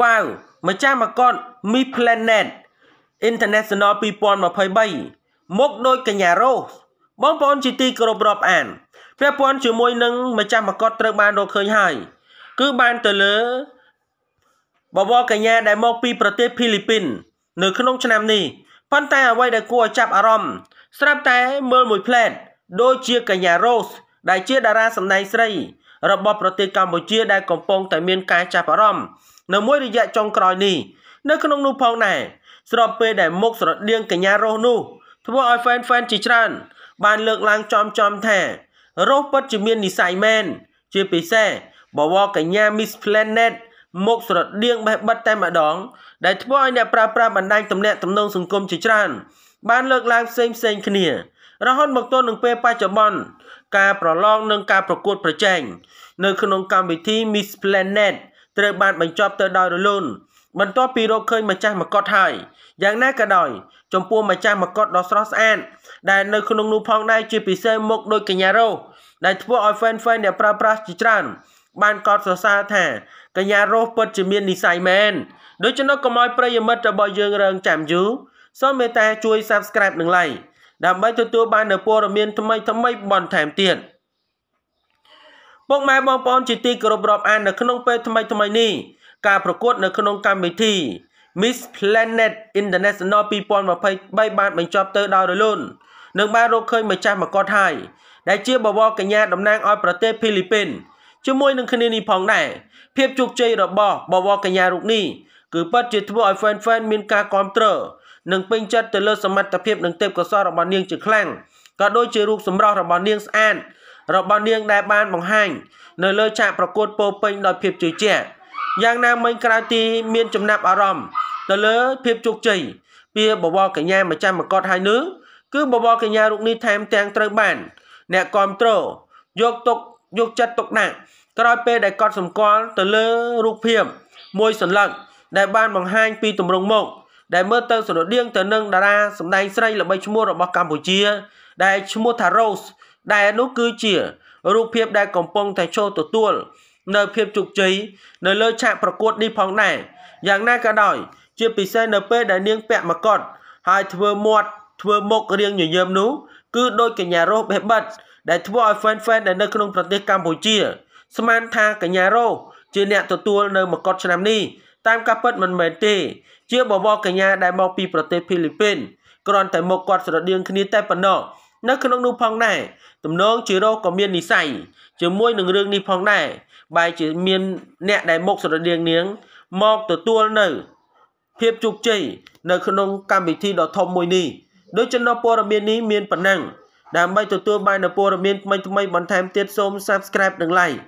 wow ម្ចាស់មកត Mi Planet International 2023មកដោយកញ្ញារ៉ូសបងប្អូនជាទីគោរពរាប់អានពាក់ព័ន្ធជាមួយនឹងម្ចាស់មកតត្រូវបានរកឃើញហើយគឺបានទៅលើបវរកញ្ញាដែលមកពីប្រទេសហ្វីលីពីននៅក្នុង ឆ្នាំនេះប៉ុន្តែអ្វីដែលគួរឲ្យចាប់អារម្មណ៍ស្រាប់តែ មើលមួយផ្លែតដូចជាកញ្ញារ៉ូសដែលជាតារាសម្ដែងស្រីរបស់ប្រទេសកម្ពុជាដែលកំពុងតែមានការចាប់អារម្មណ៍នៅមួយរយៈចុងក្រោយនេះនៅក្នុងនោះផងដែរស្របពេលដែលមុខស្រដៀងកញ្ញារស់នោះធ្វើឲ្យ fan fan ជាច្រើន បានលើកឡើងចំចំថារស់ពិតជាមាននិស័យមែនជាពិសេសបវរកញ្ញា Miss Planet មុខស្រដៀងបេះបិទតែម្ដង ដែលធ្វើឲ្យអ្នកប្រើប្រាស់បណ្ដាញទំនាក់ទំនងសង្គមជាច្រើន បានលើកឡើងផ្សេងផ្សេងគ្នារហូតមកទល់នឹងពេលបច្ចុប្បន្នការប្រឡងនិងការប្រកួតប្រជែងនៅក្នុងកម្មវិធី Miss Planet ត្រូវបានបញ្ចប់ទៅដោយរលូនបន្ទាប់ពីរកឃើញម្ចាស់មកុដហើយយ៉ាងណាក៏ដោយចំពោះម្ចាស់មកុដដ៏ស្រស់ស្អាតដែលនៅក្នុងនោះផងដែរជាពិសេសមុខដូចកញ្ញារ៉ូដែលធ្វើឲ្យ fan fan អ្នកប្រើប្រាស់ជាច្រើន បានកត់សរសើរថា កញ្ញារ៉ូពិតជាមាននិស័យមែនដូច្នោះកុំឲ្យប្រិយមិត្តរបស់យើងរងចាំយូរសូមមេត្តាជួយ Subscribe និង Like ដើម្បីទទួលបាននូវព័ត៌មានថ្មីថ្មីបន្ថែមទៀតពុកម៉ែបងប្អូនជាទីគោរពរាប់អាននៅក្នុងពេលថ្មីថ្មីនេះការប្រកួត នៅក្នុងកម្មវិធី Miss Planet International 2023បានបញ្ចប់ទៅដោយរលូននិងបានរកឃើញម្ចាស់មកកត់ហើយដែលជាបវរកញ្ញាតំណាងឲ្យប្រទេសហ្វីលីពីនជាមួយនឹងគ្នានេះផងដែរភាពជោគជ័យរបស់បវរកញ្ញារូបនេះគឺពិតជាធ្វើឲ្យ fan fan មានការគ្រប់គ្រងនិងពេញចិត្តទៅលើសមត្ថភាពនិងទេពកោសល្យរបស់នាងជាខ្លាំងក៏ដូចជារូបសម្រស់របស់នាងស្អាតរបស់នាងដែលបានបង្ហាញ នៅលើឆាកប្រកួតពោពេញដោយភាពជឿជាក់យ៉ាងណាមិញក្រៅទី មានចំណាប់អារម្មណ៍ទៅលើភាពជោគជ័យពីបវរកញ្ញាម្ចាស់មកតហើយនឹងគឺបវរកញ្ញារូបនេះថែមទាំងត្រូវបាន អ្នកគ្រប់គ្រងយកទុកយកចិត្តទុកដាក់ក្រោយពេលដែលកត់សម្គាល់ ទៅលើរូបភាពមួយសន្លឹកដែលបានបង្ហាញពីទម្រង់មុខដែលមើលទៅស្រដៀង ទៅនឹងតារាសម្ដែងស្រីល្បីឈ្មោះរបស់កម្ពុជា ដែលឈ្មោះថា Rose ដែលនោះគឺជា រូបភាពដែលកំពុងតែចូលទទួល នៅភាពជោគជ័យនៅលើឆាកប្រកួតនេះផងដែរយ៉ាងណាក៏ដោយជាពិសេសនៅពេលដែលនាង ពាក់មកុដហើយធ្វើមាត់ធ្វើមុខរាងញញឹមនោះគឺដូចកញ្ញារ៉ូបេបិតដែលធ្វើឲ្យ fan fan ដែលនៅក្នុងប្រទេសកម្ពុជា ស្មានថាកញ្ញារ៉ូជា អ្នកទទួល នៅមកុដឆ្នាំនេះតាមការពិតមិនមែនទេ ជាបវរកញ្ញាដែលមកពីប្រទេសហ្វីលីពីនគ្រាន់តែមកគាត់ស្រដៀងគ្នាតែប៉ុណ្ណោះនៅក្នុងនោះផងដែរទំនងជារោក៏មាននិស័យជាមួយនឹងរឿងនេះផងដែរបែរជាមានអ្នកដែលមកស្រដៀងនាងមកទទួលនៅ ភាពជោគជ័យនៅ ក្នុងកម្មវិធីដ៏ធំមួយនេះដូចចំណោះព័ត៌មាននេះមានប៉ុណ្ណឹងដើម្បីទទួលបាននូវព័ត៌មានថ្មីៗបន្ថែមទៀតសូម Subscribe និង Like